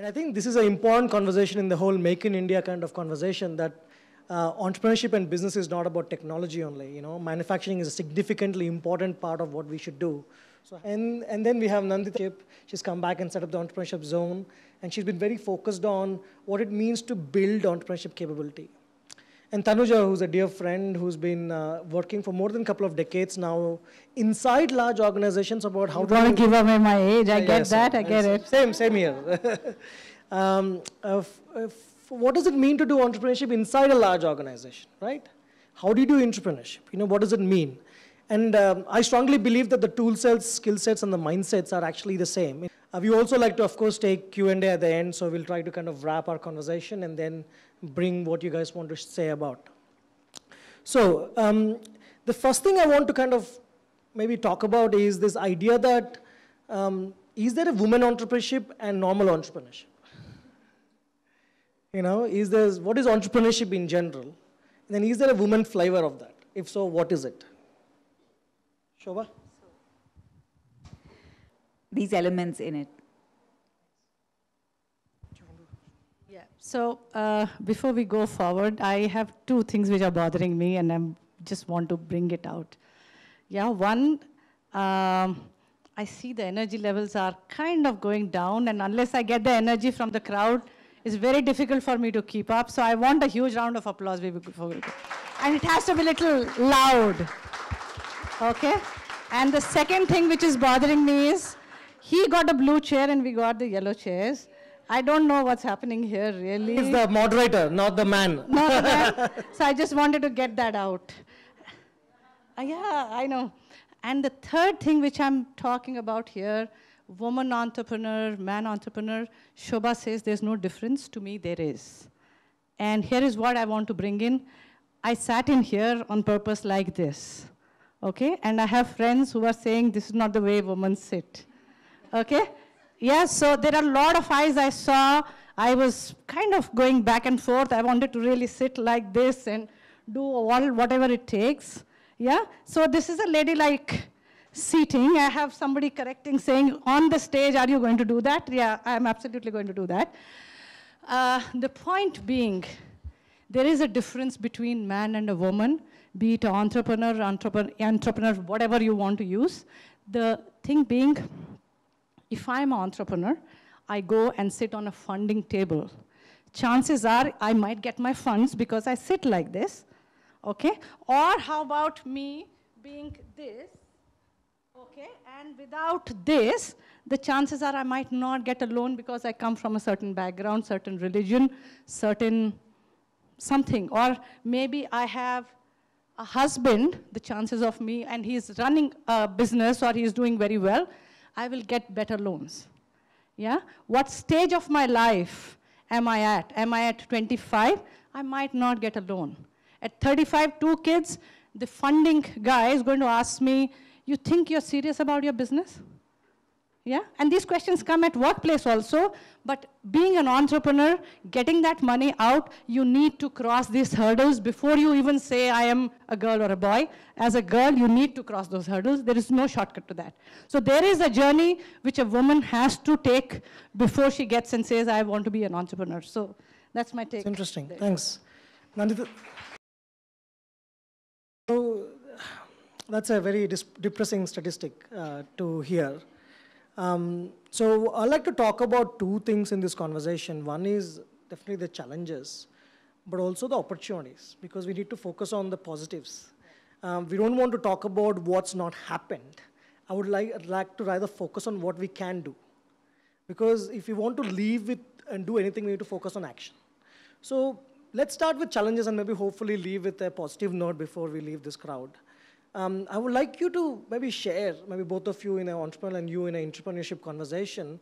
And I think this is an important conversation in the whole make in India kind of conversation that uh, entrepreneurship and business is not about technology only. You know, manufacturing is a significantly important part of what we should do. So, and, and then we have Nandita Chip. She's come back and set up the entrepreneurship zone. And she's been very focused on what it means to build entrepreneurship capability. And Tanuja, who's a dear friend who's been uh, working for more than a couple of decades now inside large organizations about how you to. Don't give away my age. I get that. I get it. Same, same here. um, uh, uh what does it mean to do entrepreneurship inside a large organization, right? How do you do entrepreneurship? You know, what does it mean? And um, I strongly believe that the tool sets, skill sets, and the mindsets are actually the same. Uh, we also like to, of course, take Q&A at the end, so we'll try to kind of wrap our conversation and then bring what you guys want to say about. So um, the first thing I want to kind of maybe talk about is this idea that um, is there a woman entrepreneurship and normal entrepreneurship? You know, is there, what is entrepreneurship in general? And then is there a woman flavor of that? If so, what is it? Shobha? these elements in it. Yeah, so uh, before we go forward, I have two things which are bothering me and I just want to bring it out. Yeah, one, um, I see the energy levels are kind of going down and unless I get the energy from the crowd, it's very difficult for me to keep up. So I want a huge round of applause before we go. And it has to be a little loud. Okay? And the second thing which is bothering me is he got a blue chair and we got the yellow chairs. I don't know what's happening here, really. he's the moderator, not the man. Not the man. so I just wanted to get that out. Uh, yeah, I know. And the third thing which I'm talking about here, woman entrepreneur, man entrepreneur, Shobha says there's no difference. To me, there is. And here is what I want to bring in. I sat in here on purpose like this. Okay, and I have friends who are saying this is not the way women sit. Okay, yes, so there are a lot of eyes I saw. I was kind of going back and forth. I wanted to really sit like this and do all whatever it takes. Yeah, so this is a lady-like seating. I have somebody correcting, saying, on the stage, are you going to do that? Yeah, I'm absolutely going to do that. Uh, the point being, there is a difference between man and a woman be it entrepreneur, entrepreneur, entrepreneur, whatever you want to use. The thing being, if I'm an entrepreneur, I go and sit on a funding table. Chances are I might get my funds because I sit like this, okay? Or how about me being this, okay? And without this, the chances are I might not get a loan because I come from a certain background, certain religion, certain something. Or maybe I have a husband, the chances of me, and he's running a business or he's doing very well, I will get better loans. Yeah? What stage of my life am I at? Am I at 25? I might not get a loan. At 35, two kids, the funding guy is going to ask me, you think you're serious about your business? Yeah, and these questions come at workplace also, but being an entrepreneur, getting that money out, you need to cross these hurdles before you even say I am a girl or a boy. As a girl, you need to cross those hurdles. There is no shortcut to that. So there is a journey which a woman has to take before she gets and says I want to be an entrepreneur. So that's my take. It's interesting, there. thanks. So that's a very depressing statistic uh, to hear. Um, so I'd like to talk about two things in this conversation. One is definitely the challenges, but also the opportunities, because we need to focus on the positives. Um, we don't want to talk about what's not happened. I would like, I'd like to rather focus on what we can do. Because if we want to leave with and do anything, we need to focus on action. So let's start with challenges and maybe hopefully leave with a positive note before we leave this crowd. Um, I would like you to maybe share, maybe both of you in an entrepreneur and you in an entrepreneurship conversation,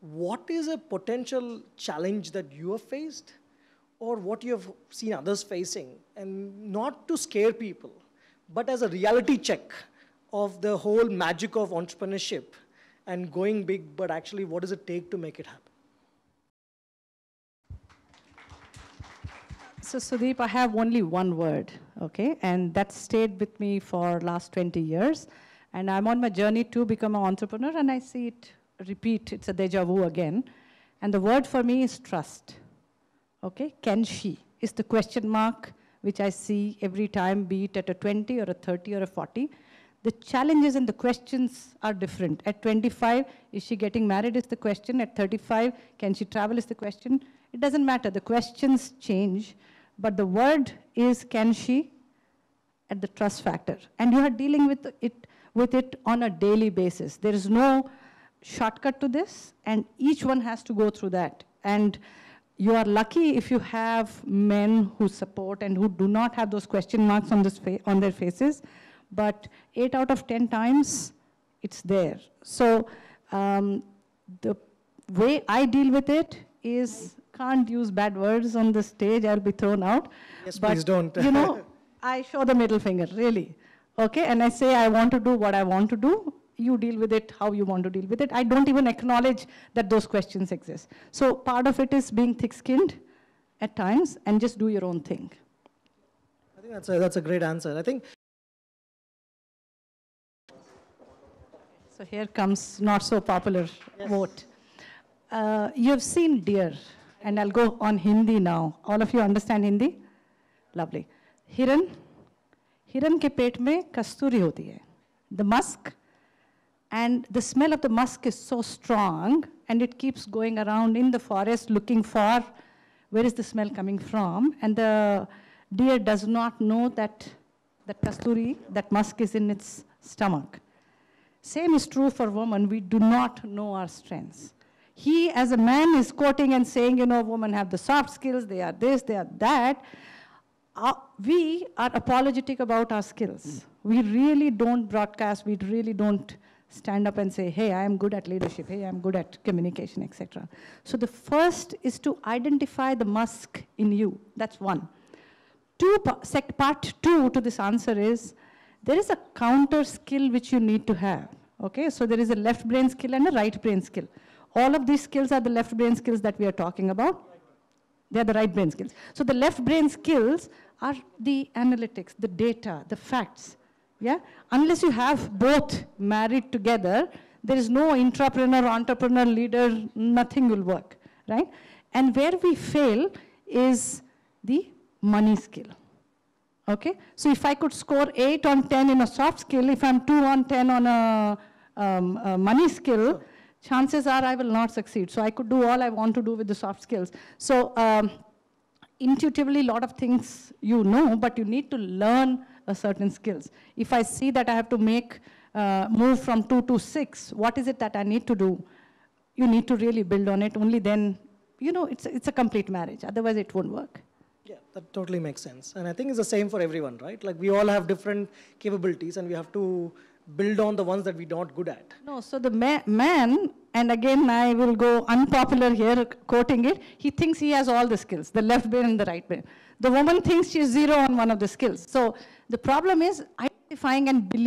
what is a potential challenge that you have faced or what you have seen others facing and not to scare people, but as a reality check of the whole magic of entrepreneurship and going big, but actually what does it take to make it happen? So Sudeep, I have only one word, okay? And that stayed with me for last 20 years. And I'm on my journey to become an entrepreneur, and I see it repeat. It's a deja vu again. And the word for me is trust, okay? Can she is the question mark which I see every time, be it at a 20 or a 30 or a 40. The challenges and the questions are different. At 25, is she getting married is the question. At 35, can she travel is the question. It doesn't matter. The questions change. But the word is can she at the trust factor. And you are dealing with it, with it on a daily basis. There is no shortcut to this, and each one has to go through that. And you are lucky if you have men who support and who do not have those question marks on, this on their faces. But eight out of 10 times, it's there. So um, the way I deal with it is can't use bad words on the stage. I'll be thrown out. Yes, but, please don't. you know, I show the middle finger, really. Okay, and I say I want to do what I want to do. You deal with it how you want to deal with it. I don't even acknowledge that those questions exist. So part of it is being thick-skinned at times and just do your own thing. I think that's a, that's a great answer. I think So here comes not so popular yes. vote. Uh, you've seen deer. And I'll go on Hindi now. All of you understand Hindi? Lovely. Hiran ke pet me में hoti hai. The musk, and the smell of the musk is so strong and it keeps going around in the forest looking for where is the smell coming from and the deer does not know that that kasturi that musk is in its stomach same is true for women we do not know our strengths he as a man is quoting and saying, you know, women have the soft skills, they are this, they are that. Uh, we are apologetic about our skills. Mm. We really don't broadcast, we really don't stand up and say, hey, I am good at leadership, hey, I'm good at communication, etc. So the first is to identify the musk in you. That's one. Two, part two to this answer is, there is a counter skill which you need to have. Okay, so there is a left brain skill and a right brain skill. All of these skills are the left brain skills that we are talking about. They're the right brain skills. So the left brain skills are the analytics, the data, the facts. Yeah? Unless you have both married together, there is no intrapreneur, entrepreneur, leader, nothing will work, right? And where we fail is the money skill. Okay? So if I could score 8 on 10 in a soft skill, if I'm 2 on 10 on a, um, a money skill, chances are I will not succeed. So I could do all I want to do with the soft skills. So um, intuitively, a lot of things you know, but you need to learn a certain skills. If I see that I have to make uh, move from two to six, what is it that I need to do? You need to really build on it. Only then, you know, it's, it's a complete marriage. Otherwise, it won't work. Yeah, that totally makes sense. And I think it's the same for everyone, right? Like we all have different capabilities and we have to build on the ones that we're not good at. No, so the ma man, and again I will go unpopular here, quoting it, he thinks he has all the skills, the left brain and the right brain. The woman thinks she's zero on one of the skills. So the problem is identifying and believing